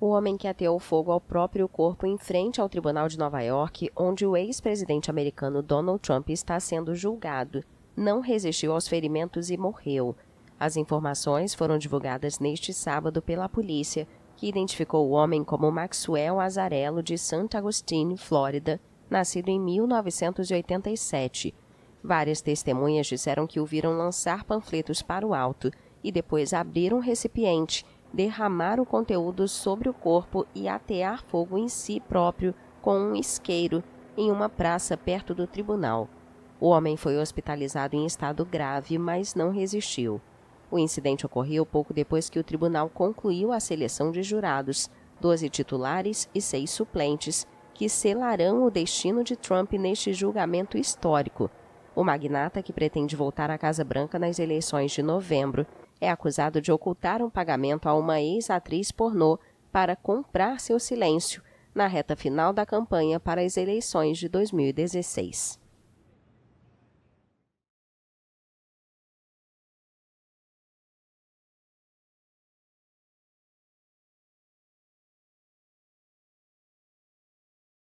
O homem que ateou fogo ao próprio corpo em frente ao Tribunal de Nova York, onde o ex-presidente americano Donald Trump está sendo julgado, não resistiu aos ferimentos e morreu. As informações foram divulgadas neste sábado pela polícia, que identificou o homem como Maxwell Azarello de Santa Agostinho, Flórida, nascido em 1987. Várias testemunhas disseram que o viram lançar panfletos para o alto e depois abrir um recipiente derramar o conteúdo sobre o corpo e atear fogo em si próprio com um isqueiro em uma praça perto do tribunal. O homem foi hospitalizado em estado grave, mas não resistiu. O incidente ocorreu pouco depois que o tribunal concluiu a seleção de jurados, 12 titulares e 6 suplentes, que selarão o destino de Trump neste julgamento histórico. O magnata, que pretende voltar à Casa Branca nas eleições de novembro, é acusado de ocultar um pagamento a uma ex-atriz pornô para comprar seu silêncio na reta final da campanha para as eleições de 2016.